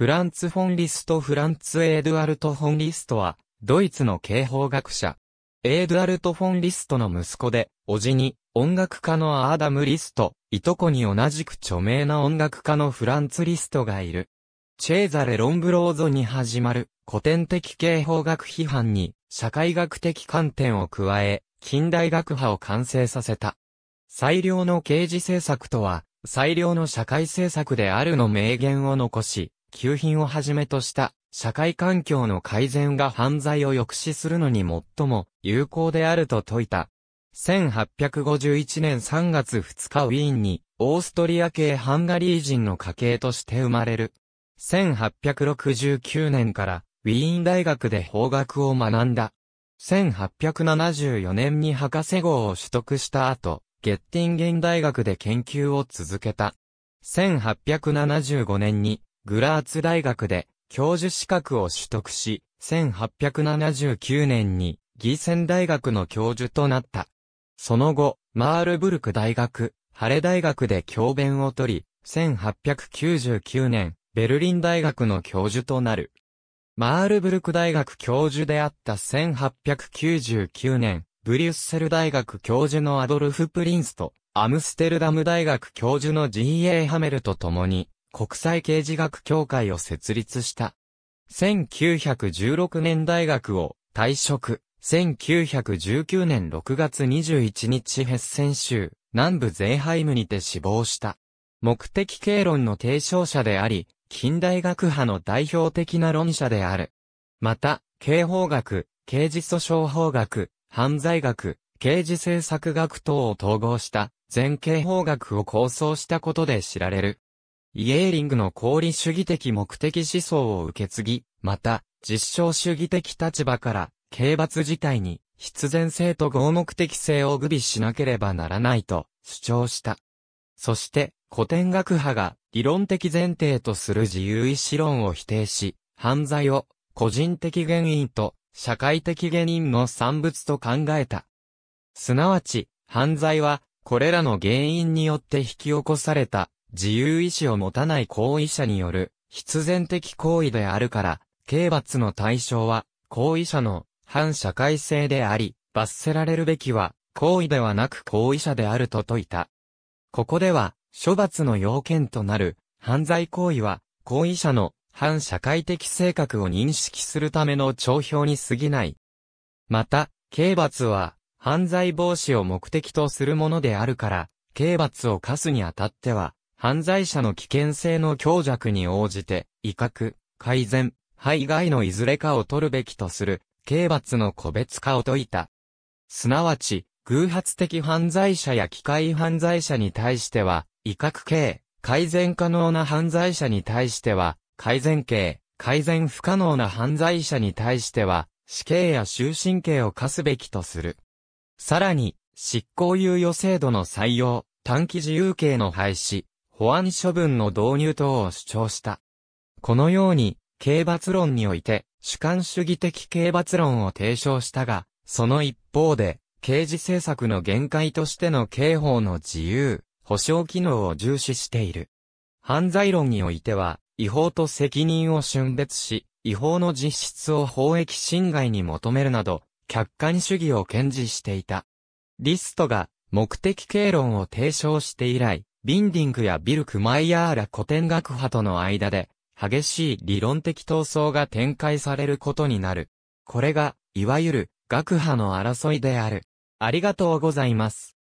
フランツ・フォン・リスト・フランツ・エードゥアルト・フォン・リストは、ドイツの警報学者。エードゥアルト・フォン・リストの息子で、叔父に、音楽家のアーダム・リスト、いとこに同じく著名な音楽家のフランツ・リストがいる。チェーザレ・ロンブローゾに始まる、古典的警報学批判に、社会学的観点を加え、近代学派を完成させた。最良の刑事政策とは、最良の社会政策であるの名言を残し、給品をはじめとした社会環境の改善が犯罪を抑止するのに最も有効であると説いた。1851年3月2日ウィーンにオーストリア系ハンガリー人の家系として生まれる。1869年からウィーン大学で法学を学んだ。1874年に博士号を取得した後、ゲッティンゲン大学で研究を続けた。1875年にグラーツ大学で教授資格を取得し、1879年にギーセン大学の教授となった。その後、マールブルク大学、ハレ大学で教鞭を取り、1899年、ベルリン大学の教授となる。マールブルク大学教授であった1899年、ブリュッセル大学教授のアドルフ・プリンスと、アムステルダム大学教授の G.A. ハメルと共に、国際刑事学協会を設立した。1916年大学を退職。1919年6月21日ヘッセン州南部ゼーハイムにて死亡した。目的経論の提唱者であり、近代学派の代表的な論者である。また、刑法学、刑事訴訟法学、犯罪学、刑事政策学等を統合した全刑法学を構想したことで知られる。イエーリングの功利主義的目的思想を受け継ぎ、また、実証主義的立場から、刑罰自体に、必然性と合目的性を具備しなければならないと主張した。そして、古典学派が理論的前提とする自由意志論を否定し、犯罪を個人的原因と社会的原因の産物と考えた。すなわち、犯罪はこれらの原因によって引き起こされた自由意志を持たない行為者による必然的行為であるから、刑罰の対象は行為者の反社会性であり、罰せられるべきは行為ではなく行為者であると説いた。ここでは、処罰の要件となる犯罪行為は、行為者の反社会的性格を認識するための帳票に過ぎない。また、刑罰は、犯罪防止を目的とするものであるから、刑罰を課すにあたっては、犯罪者の危険性の強弱に応じて、威嚇、改善、排外のいずれかを取るべきとする、刑罰の個別化を説いた。すなわち、偶発的犯罪者や機械犯罪者に対しては、威嚇刑、改善可能な犯罪者に対しては、改善刑、改善不可能な犯罪者に対しては、死刑や終身刑を課すべきとする。さらに、執行猶予制度の採用、短期自由刑の廃止、保安処分の導入等を主張した。このように、刑罰論において、主観主義的刑罰論を提唱したが、その一方で、刑事政策の限界としての刑法の自由、保障機能を重視している。犯罪論においては、違法と責任を峻別し、違法の実質を法益侵害に求めるなど、客観主義を堅持していた。リストが目的経論を提唱して以来、ビンディングやビルクマイヤーら古典学派との間で、激しい理論的闘争が展開されることになる。これが、いわゆる、学派の争いである。ありがとうございます。